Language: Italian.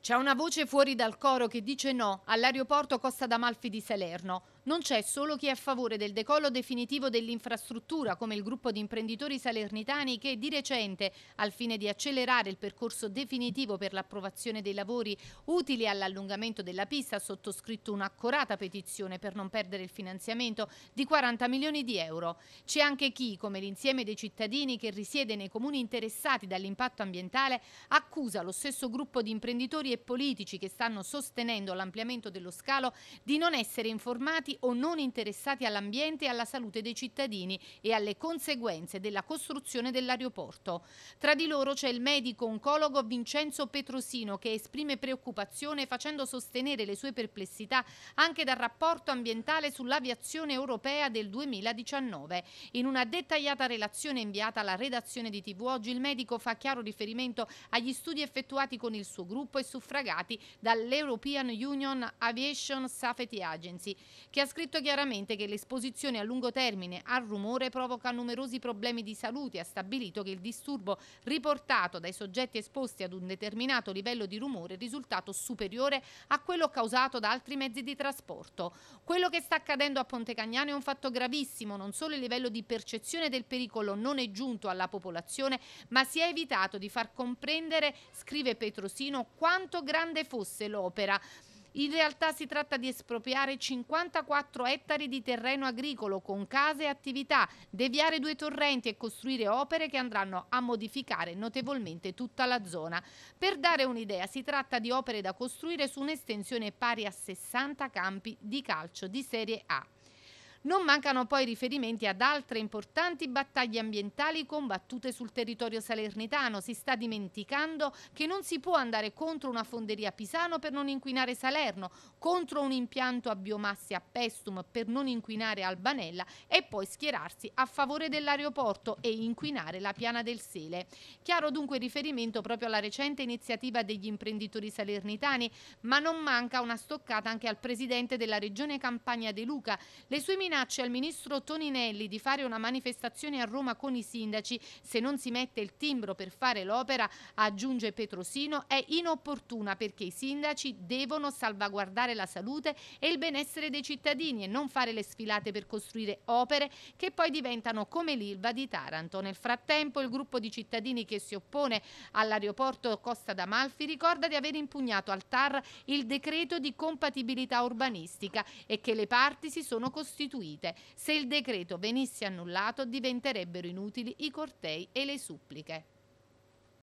C'è una voce fuori dal coro che dice no all'aeroporto Costa d'Amalfi di Salerno. Non c'è solo chi è a favore del decollo definitivo dell'infrastruttura, come il gruppo di imprenditori salernitani che di recente, al fine di accelerare il percorso definitivo per l'approvazione dei lavori utili all'allungamento della pista, ha sottoscritto un'accorata petizione per non perdere il finanziamento di 40 milioni di euro. C'è anche chi, come l'insieme dei cittadini che risiede nei comuni interessati dall'impatto ambientale, accusa lo stesso gruppo di imprenditori e politici che stanno sostenendo l'ampliamento dello scalo di non essere informati o non interessati all'ambiente e alla salute dei cittadini e alle conseguenze della costruzione dell'aeroporto. Tra di loro c'è il medico oncologo Vincenzo Petrosino che esprime preoccupazione facendo sostenere le sue perplessità anche dal rapporto ambientale sull'aviazione europea del 2019. In una dettagliata relazione inviata alla redazione di TV Oggi il medico fa chiaro riferimento agli studi effettuati con il suo gruppo e su suffragati dall'European Union Aviation Safety Agency, che ha scritto chiaramente che l'esposizione a lungo termine al rumore provoca numerosi problemi di salute e ha stabilito che il disturbo riportato dai soggetti esposti ad un determinato livello di rumore è risultato superiore a quello causato da altri mezzi di trasporto. Quello che sta accadendo a Pontecagnano è un fatto gravissimo, non solo il livello di percezione del pericolo non è giunto alla popolazione, ma si è evitato di far comprendere, scrive Petrosino, quanto quanto grande fosse l'opera. In realtà si tratta di espropriare 54 ettari di terreno agricolo con case e attività, deviare due torrenti e costruire opere che andranno a modificare notevolmente tutta la zona. Per dare un'idea, si tratta di opere da costruire su un'estensione pari a 60 campi di calcio di Serie A. Non mancano poi riferimenti ad altre importanti battaglie ambientali combattute sul territorio salernitano. Si sta dimenticando che non si può andare contro una fonderia a Pisano per non inquinare Salerno, contro un impianto a biomasse a Pestum per non inquinare Albanella e poi schierarsi a favore dell'aeroporto e inquinare la piana del Sele. Chiaro dunque riferimento proprio alla recente iniziativa degli imprenditori salernitani, ma non manca una stoccata anche al presidente della regione Campania De Luca. Le sue minaccia al ministro Toninelli di fare una manifestazione a Roma con i sindaci se non si mette il timbro per fare l'opera, aggiunge Petrosino, è inopportuna perché i sindaci devono salvaguardare la salute e il benessere dei cittadini e non fare le sfilate per costruire opere che poi diventano come l'Ilva di Taranto. Nel frattempo il gruppo di cittadini che si oppone all'aeroporto Costa d'Amalfi ricorda di aver impugnato al TAR il decreto di compatibilità urbanistica e che le parti si sono costituite istituite. Se il decreto venisse annullato diventerebbero inutili i cortei e le suppliche.